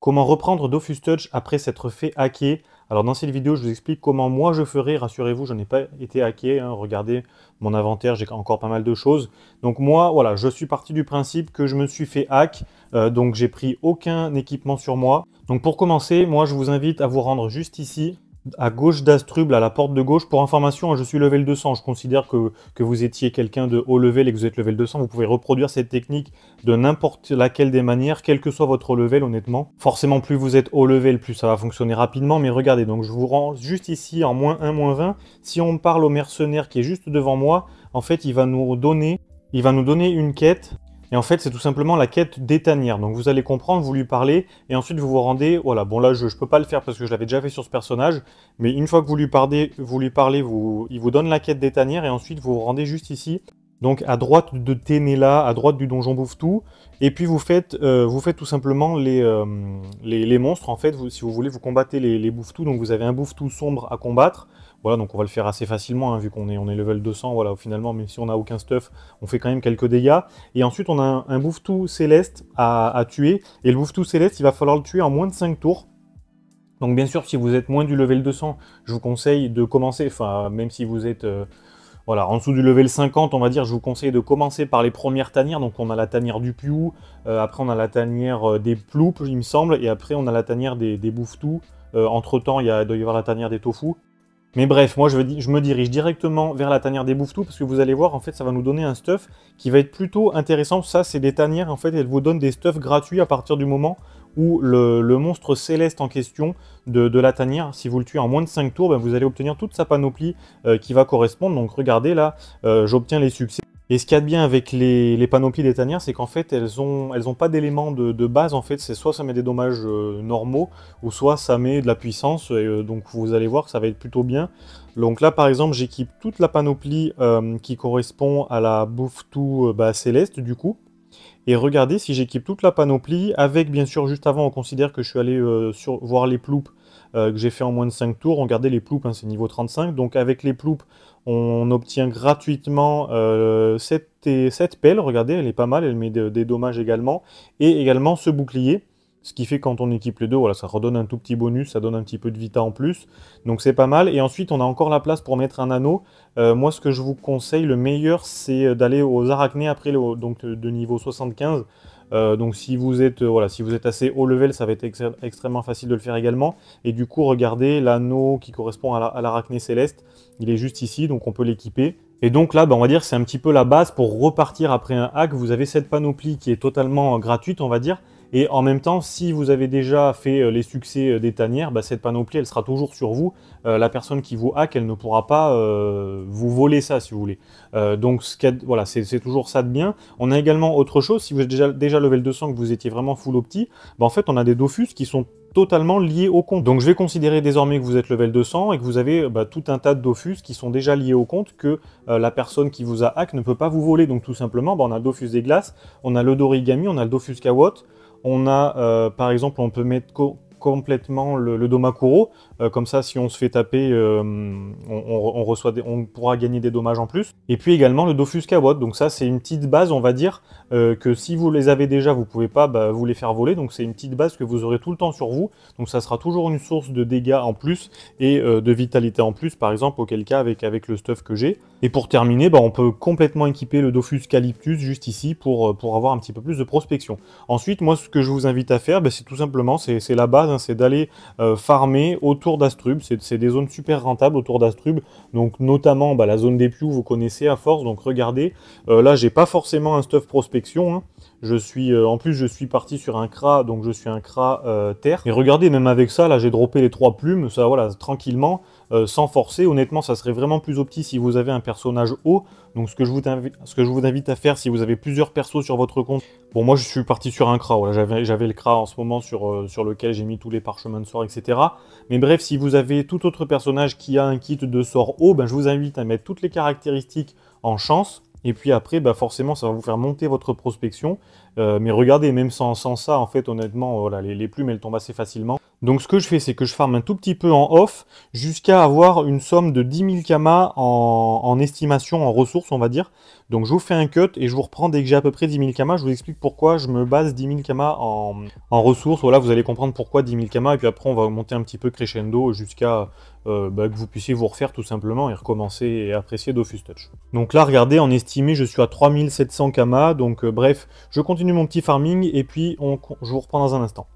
Comment reprendre Dofus Touch après s'être fait hacker Alors dans cette vidéo, je vous explique comment moi je ferai. Rassurez-vous, je n'ai pas été hacké. Hein. Regardez mon inventaire, j'ai encore pas mal de choses. Donc moi, voilà, je suis parti du principe que je me suis fait hack. Euh, donc j'ai pris aucun équipement sur moi. Donc pour commencer, moi je vous invite à vous rendre juste ici à gauche d'Astruble, à la porte de gauche. Pour information, hein, je suis level 200. Je considère que, vous étiez quelqu'un de haut level et que vous êtes level 200. Vous pouvez reproduire cette technique de n'importe laquelle des manières, quel que soit votre level, honnêtement. Forcément, plus vous êtes haut level, plus ça va fonctionner rapidement. Mais regardez, donc je vous rends juste ici en moins 1, moins 20. Si on parle au mercenaire qui est juste devant moi, en fait, il va nous donner, il va nous donner une quête et en fait, c'est tout simplement la quête des tanières. Donc vous allez comprendre, vous lui parlez, et ensuite vous vous rendez... Voilà, bon là, je ne peux pas le faire parce que je l'avais déjà fait sur ce personnage, mais une fois que vous lui parlez, vous lui parlez vous, il vous donne la quête des tanières, et ensuite vous vous rendez juste ici, donc à droite de Ténéla, à droite du donjon Bouffetou, et puis vous faites, euh, vous faites tout simplement les, euh, les, monstres, en fait, si vous voulez, vous combattez les, les Bouffetous, donc vous avez un Bouffetou sombre à combattre, voilà, donc on va le faire assez facilement, hein, vu qu'on est, on est level 200. Voilà, finalement, même si on n'a aucun stuff, on fait quand même quelques dégâts. Et ensuite, on a un, un tout céleste à, tuer. Et le bouffe-tout céleste, il va falloir le tuer en moins de 5 tours. Donc bien sûr, si vous êtes moins du level 200, je vous conseille de commencer, enfin, même si vous êtes... Euh, voilà, en dessous du level 50, on va dire, je vous conseille de commencer par les premières tanières. Donc on a la tanière du Piou, euh, après on a la tanière euh, des Ploups, il me semble, et après on a la tanière des, des Bouffetous. entre temps, il, y a, il doit y avoir la tanière des Tofu. Mais bref, moi je, me dirige directement vers la tanière des bouffetous parce que vous allez voir, en fait, ça va nous donner un stuff qui va être plutôt intéressant. Ça, c'est des tanières, en fait, elles vous donnent des stuffs gratuits à partir du moment où le, monstre céleste en question de, la tanière, si vous le tuez en moins de 5 tours, ben, vous allez obtenir toute sa panoplie euh, qui va correspondre. Donc regardez là, euh, j'obtiens les succès. Et ce qu'il y a de bien avec les, panoplies des c'est qu'en fait, elles n'ont elles ont pas d'éléments de, base. En fait, c'est soit ça met des dommages euh, normaux, ou soit ça met de la puissance. Et, euh, donc, vous allez voir que ça va être plutôt bien. Donc là, par exemple, j'équipe toute la panoplie euh, qui correspond à la bouffe tout bah, céleste, du coup. Et regardez, si j'équipe toute la panoplie, avec bien sûr, juste avant, on considère que je suis allé sur, voir les ploupes euh, que j'ai fait en moins de 5 tours. Regardez les ploupes, hein, c'est niveau 35. Donc avec les ploupes, on obtient gratuitement cette, euh, pelle. Regardez, elle est pas mal, elle met des dommages également. Et également ce bouclier ce qui fait quand on équipe les deux, voilà, ça redonne un tout petit bonus, ça donne un petit peu de vita en plus. Donc c'est pas mal. Et ensuite, on a encore la place pour mettre un anneau. Euh, moi, ce que je vous conseille, le meilleur, c'est euh, d'aller aux arachnées après, le, donc euh, de niveau 75. donc si vous êtes voilà, si vous êtes assez haut level, ça va être extrêmement facile de le faire également. Et du coup, regardez l'anneau qui correspond à l'arachnée céleste. Il est juste ici, donc on peut l'équiper. Et donc là, bah, on va dire c'est un petit peu la base pour repartir après un hack. Vous avez cette panoplie qui est totalement gratuite, on va dire. Et en même temps, si vous avez déjà fait euh, les succès euh, des tanières, bah, cette panoplie, elle sera toujours sur vous. Euh, la personne qui vous hack, elle ne pourra pas vous voler ça, si vous voulez. donc voilà, c'est toujours ça de bien. On a également autre chose, si vous êtes déjà, level 200, que vous étiez vraiment full opti, bah, en fait, on a des Dofus qui sont totalement liés au compte. Donc je vais considérer désormais que vous êtes level 200 et que vous avez bah, tout un tas de Dofus qui sont déjà liés au compte que la personne qui vous a hack ne peut pas vous voler. Donc tout simplement, on a le Dofus des glaces, on a le d'origami, on a le Dofus Kawot. On a, euh, par exemple, on peut mettre complètement le, le Domakuro. Euh, comme ça, si on se fait taper, euh, on, reçoit on pourra gagner des dommages en plus. Et puis également le Dofus kawot Donc ça, c'est une petite base, on va dire, euh, que si vous les avez déjà, vous pouvez pas bah, vous les faire voler. Donc c'est une petite base que vous aurez tout le temps sur vous. Donc ça sera toujours une source de dégâts en plus et de vitalité en plus, par exemple, auquel cas avec, avec le stuff que j'ai. Et pour terminer, bah, on peut complètement équiper le Dofus Calyptus juste ici pour, pour avoir un petit peu plus de prospection. Ensuite, moi, ce que je vous invite à faire, bah, c'est tout simplement, c'est la base Hein, c'est d'aller euh, farmer autour d'Astrub. C'est des zones super rentables autour d'Astrub. Donc notamment bah, la zone des Pew, vous connaissez à force. Donc regardez, euh, là j'ai pas forcément un stuff prospection. Hein. Je suis, euh, en plus, je suis parti sur un CRA, donc je suis un CRA euh, terre. Et regardez, même avec ça, là, j'ai droppé les trois plumes, ça, voilà, tranquillement, euh, sans forcer. Honnêtement, ça serait vraiment plus optique si vous avez un personnage haut. Donc, ce que, je vous invite, à faire, si vous avez plusieurs persos sur votre compte. Bon, moi, je suis parti sur un CRA. j'avais le CRA en ce moment sur, lequel j'ai mis tous les parchemins de sorts, etc. Mais bref, si vous avez tout autre personnage qui a un kit de sort haut, ben, je vous invite à mettre toutes les caractéristiques en chance et puis après, bah forcément, ça va vous faire monter votre prospection. Euh, mais regardez, même sans, ça, en fait, honnêtement, les, les plumes, elles tombent assez facilement. Donc ce que je fais, c'est que je farm un tout petit peu en off jusqu'à avoir une somme de 10 000 kama en, estimation, en ressources, on va dire. Donc je vous fais un cut et je vous reprends dès que j'ai à peu près 10 000 kama. Je vous explique pourquoi je me base 10 000 kama en, ressources. Voilà, vous allez comprendre pourquoi 10 000 kama. Et puis après, on va monter un petit peu crescendo jusqu'à euh, bah, que vous puissiez vous refaire tout simplement et recommencer et apprécier Dofus Touch. Donc là, regardez, en estimé, je suis à 3700 kama. Donc euh, bref, je continue mon petit farming et puis on, je vous reprends dans un instant.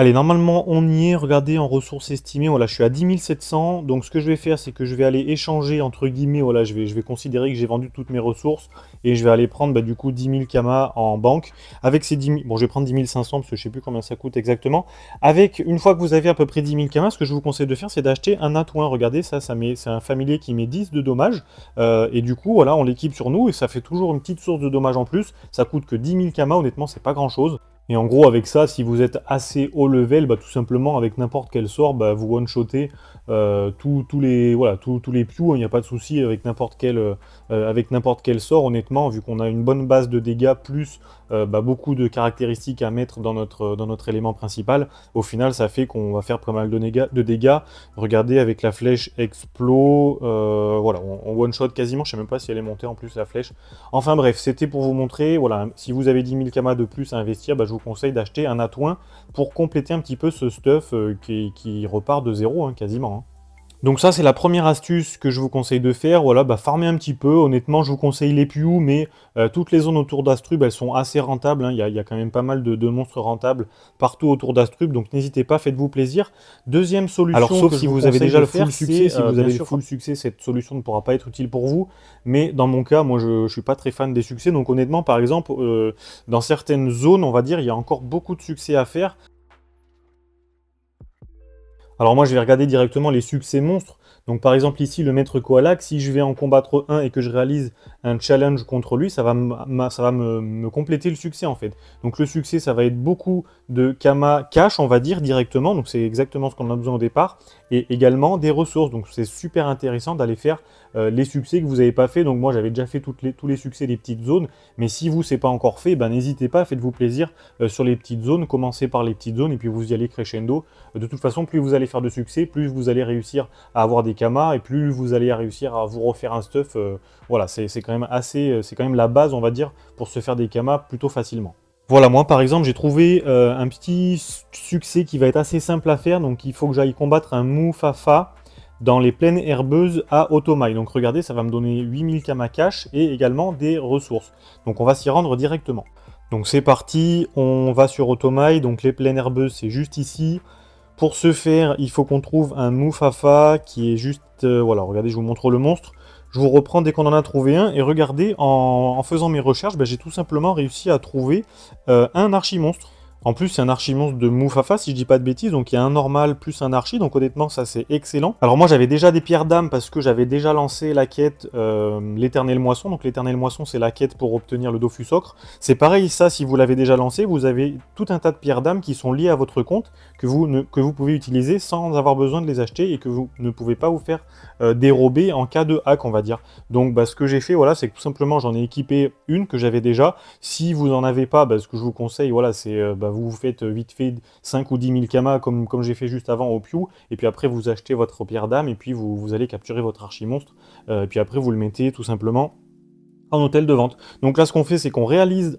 Allez, normalement, on y est. Regardez, en ressources estimées, voilà, je suis à 10 700. Donc, ce que je vais faire, c'est que je vais aller échanger, entre guillemets, voilà, je vais, je vais considérer que j'ai vendu toutes mes ressources et je vais aller prendre, bah, du coup, 10 000 Kama en banque. Avec ces 10 000, bon, je vais prendre 10 500 parce que je sais plus combien ça coûte exactement. Avec, une fois que vous avez à peu près 10 000 Kama, ce que je vous conseille de faire, c'est d'acheter un atouin. Regardez, ça, ça c'est un familier qui met 10 de dommages. Euh, et du coup, voilà, on l'équipe sur nous et ça fait toujours une petite source de dommages en plus. Ça coûte que 10 000 Kama, honnêtement, c'est pas grand chose. Et en gros, avec ça, si vous êtes assez haut level, bah, tout simplement, avec n'importe quel sort, bah, vous one-shotez euh, tous les voilà, les Il n'y hein, a pas de souci avec n'importe quel, euh, avec n'importe quel sort. Honnêtement, vu qu'on a une bonne base de dégâts, plus euh, bah, beaucoup de caractéristiques à mettre dans notre, dans notre élément principal, au final, ça fait qu'on va faire pas mal de, dégâts, Regardez, avec la flèche Explo, voilà, on, one-shot quasiment. Je ne sais même pas si elle est montée en plus, la flèche. Enfin bref, c'était pour vous montrer, voilà, si vous avez 10 000 kamas de plus à investir, je vous conseille d'acheter un atouin pour compléter un petit peu ce stuff euh, qui, repart de zéro hein, quasiment. Hein. Donc ça, c'est la première astuce que je vous conseille de faire. Voilà, bah, farmer un petit peu. Honnêtement, je vous conseille les Piou, mais euh, toutes les zones autour d'Astrub, elles sont assez rentables. Hein. Il, y a, quand même pas mal de, monstres rentables partout autour d'Astrub. Donc n'hésitez pas, faites-vous plaisir. Deuxième solution, Alors, sauf si vous, avez déjà le full succès, si euh, vous avez le full succès, cette solution ne pourra pas être utile pour vous. Mais dans mon cas, moi, je ne suis pas très fan des succès. Donc honnêtement, par exemple, euh, dans certaines zones, on va dire, il y a encore beaucoup de succès à faire. Alors moi, je vais regarder directement les succès monstres. Donc par exemple ici, le maître koala si je vais en combattre un et que je réalise un challenge contre lui, ça va, ça va me, me, compléter le succès en fait. Donc le succès, ça va être beaucoup de Kama cash, on va dire, directement. Donc c'est exactement ce qu'on a besoin au départ. Et également des ressources. Donc c'est super intéressant d'aller faire euh, les succès que vous n'avez pas fait. Donc moi j'avais déjà fait les, tous les succès des petites zones, mais si vous c'est pas encore fait, ben, n'hésitez pas, faites-vous plaisir euh, sur les petites zones, commencez par les petites zones et puis vous y allez crescendo. De toute façon, plus vous allez faire de succès, plus vous allez réussir à avoir des camas et plus vous allez réussir à vous refaire un stuff. Euh, voilà, c'est quand même assez, c'est quand même la base on va dire pour se faire des camas plutôt facilement. Voilà, moi par exemple, j'ai trouvé un petit succès qui va être assez simple à faire. Donc il faut que j'aille combattre un Moufafa dans les plaines herbeuses à Otomai, Donc regardez, ça va me donner 8000 kama cash et également des ressources. Donc on va s'y rendre directement. Donc c'est parti, on va sur Otomai, donc les plaines herbeuses c'est juste ici. Pour ce faire, il faut qu'on trouve un Moufafa qui est juste... Euh, voilà, regardez, je vous montre le monstre. Je vous reprends dès qu'on en a trouvé un. Et regardez, en, faisant mes recherches, ben, j'ai tout simplement réussi à trouver euh, un archimonstre. En plus, c'est un archi-monstre de Moufafa, si je dis pas de bêtises, donc il y a un normal plus un archi, donc honnêtement, ça c'est excellent. Alors moi, j'avais déjà des pierres d'âme parce que j'avais déjà lancé la quête euh, l'éternel moisson, donc l'éternel moisson, c'est la quête pour obtenir le Dofus Ocre. C'est pareil, ça, si vous l'avez déjà lancé, vous avez tout un tas de pierres d'âme qui sont liées à votre compte, que vous, que vous pouvez utiliser sans avoir besoin de les acheter et que vous ne pouvez pas vous faire euh, dérober en cas de hack, on va dire. Donc bah, ce que j'ai fait, voilà, c'est que tout simplement, j'en ai équipé une que j'avais déjà. Si vous en avez pas, bah, ce que je vous conseille, voilà, c'est... Euh, bah, bah, vous, faites euh, vite fait 5 ou 10 000 kamas comme, comme j'ai fait juste avant au Pew, et puis après vous achetez votre pierre d'âme, et puis vous, vous, allez capturer votre archi-monstre. Euh, et puis après vous le mettez tout simplement en hôtel de vente. Donc là, ce qu'on fait, c'est qu'on réalise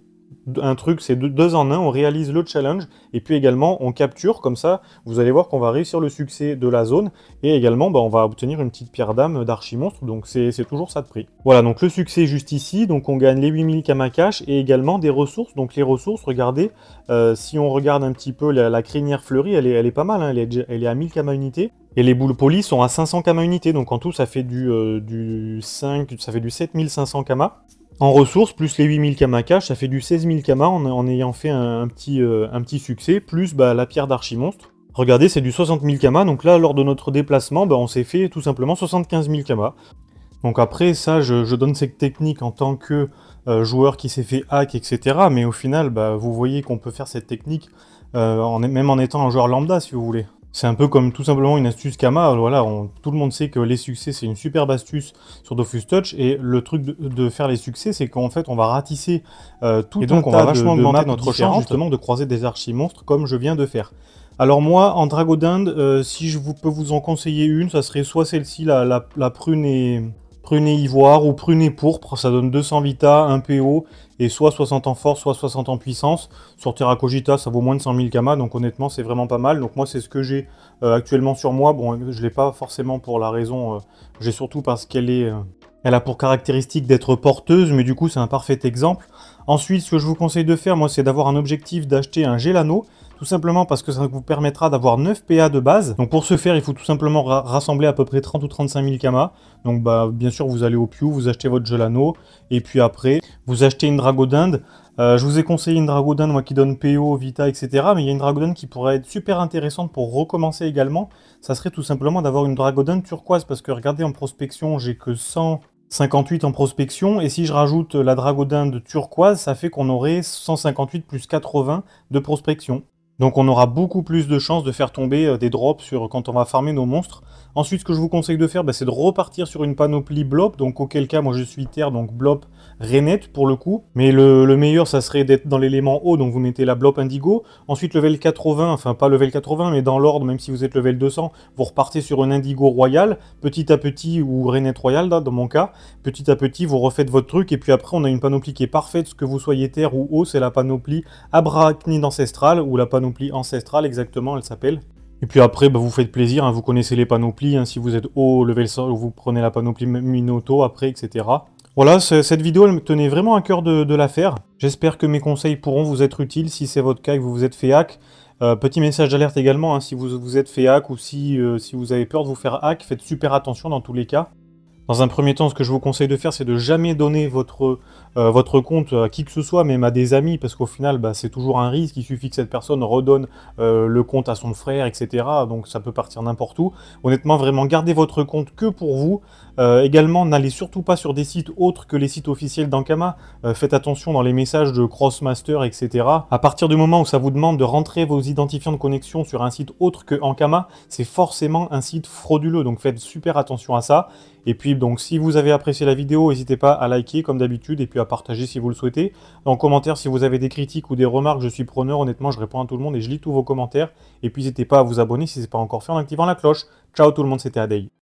un truc, c'est deux en un, on réalise le challenge et puis également on capture, comme ça vous allez voir qu'on va réussir le succès de la zone et également bah, on va obtenir une petite pierre d'âme d'archimonstre, donc c'est toujours ça de prix. Voilà donc le succès juste ici, donc on gagne les 8000 cash et également des ressources, donc les ressources, regardez, euh, si on regarde un petit peu la, crinière fleurie, elle est, pas mal, hein, elle, est, à 1000 kama unités, et les boules polies sont à 500 kama unités, donc en tout ça fait du, euh, du 5, ça fait du 7500 kama. En ressources, plus les 8000 kamas cash, ça fait du 16000 Kama en, ayant fait un, petit, euh, un petit succès, plus bah, la pierre d'archimonstre. Regardez, c'est du 60 000 Kama, donc là, lors de notre déplacement, bah, on s'est fait tout simplement 75 000 Kama. Donc après, ça, je, donne cette technique en tant que euh, joueur qui s'est fait hack, etc. Mais au final, bah, vous voyez qu'on peut faire cette technique euh, même en étant un joueur lambda, si vous voulez. C'est un peu comme tout simplement une astuce Kama, voilà, tout le monde sait que les succès c'est une superbe astuce sur Dofus Touch et le truc de, faire les succès c'est qu'en fait on va ratisser euh, tout et donc on va vachement augmenter notre chance justement de croiser des archi-monstres comme je viens de faire. Alors moi, en Dragon d'Inde, euh, si je vous, peux vous en conseiller une, ça serait soit celle-ci, la, la, prune, et, ivoire, ou prune pourpre, ça donne 200 vita, 1 PO, et soit 60 en force, soit 60 en puissance. Sur Terra Cogita, ça vaut moins de 100 000 Kama, donc honnêtement, c'est vraiment pas mal. Donc moi, c'est ce que j'ai euh, actuellement sur moi. Bon, je ne l'ai pas forcément pour la raison, euh, j'ai surtout parce qu'elle est... Euh, elle a pour caractéristique d'être porteuse, mais du coup c'est un parfait exemple. Ensuite, ce que je vous conseille de faire, moi, c'est d'avoir un objectif d'acheter un Gelano, tout simplement parce que ça vous permettra d'avoir 9 PA de base. Donc pour ce faire, il faut tout simplement rassembler à peu près 30 ou 35 000 kamas. Donc bah, bien sûr, vous allez au Pew, vous achetez votre Gelano, et puis après, vous achetez une Drago d'Inde. Euh, je vous ai conseillé une dragodin moi qui donne PO, Vita, etc. Mais il y a une Dragodon qui pourrait être super intéressante pour recommencer également. Ça serait tout simplement d'avoir une Dragodan turquoise. Parce que regardez, en prospection, j'ai que 158 en prospection. Et si je rajoute la dragodin de turquoise, ça fait qu'on aurait 158 plus 80 de prospection. Donc on aura beaucoup plus de chances de faire tomber euh, des drops sur, quand on va farmer nos monstres. Ensuite, ce que je vous conseille de faire, bah, c'est de repartir sur une panoplie blop. Donc auquel cas, moi je suis terre, donc blop renette pour le coup. Mais le, meilleur, ça serait d'être dans l'élément haut, donc vous mettez la blop indigo. Ensuite, level 80, enfin pas level 80, mais dans l'ordre, même si vous êtes level 200, vous repartez sur un indigo royal, petit à petit, ou renette royal dans mon cas. Petit à petit, vous refaites votre truc, et puis après, on a une panoplie qui est parfaite, que vous soyez terre ou haut, c'est la panoplie abrachnide ancestrale, ou la panoplie ancestrale exactement, elle s'appelle. Et puis après, bah, vous faites plaisir, hein, vous connaissez les panoplies, hein, si vous êtes haut, level sol, vous prenez la panoplie Minoto après, etc. Voilà, cette vidéo, elle me tenait vraiment à cœur de, la faire. J'espère que mes conseils pourront vous être utiles si c'est votre cas et que vous vous êtes fait hack. Euh, petit message d'alerte également, hein, si vous vous êtes fait hack ou si, euh, si vous avez peur de vous faire hack, faites super attention dans tous les cas. Dans un premier temps, ce que je vous conseille de faire, c'est de jamais donner votre, euh, votre compte à qui que ce soit, même à des amis, parce qu'au final, bah, c'est toujours un risque. Il suffit que cette personne redonne euh, le compte à son frère, etc. Donc ça peut partir n'importe où. Honnêtement, vraiment, gardez votre compte que pour vous. Euh, également, n'allez surtout pas sur des sites autres que les sites officiels d'Ankama. faites attention dans les messages de Crossmaster, etc. À partir du moment où ça vous demande de rentrer vos identifiants de connexion sur un site autre que Ankama, c'est forcément un site frauduleux. Donc faites super attention à ça. Et puis, donc si vous avez apprécié la vidéo, n'hésitez pas à liker comme d'habitude et puis à partager si vous le souhaitez. En commentaire, si vous avez des critiques ou des remarques, je suis preneur. Honnêtement, je réponds à tout le monde et je lis tous vos commentaires. Et puis n'hésitez pas à vous abonner si ce n'est pas encore fait en activant la cloche. Ciao tout le monde, c'était Adey.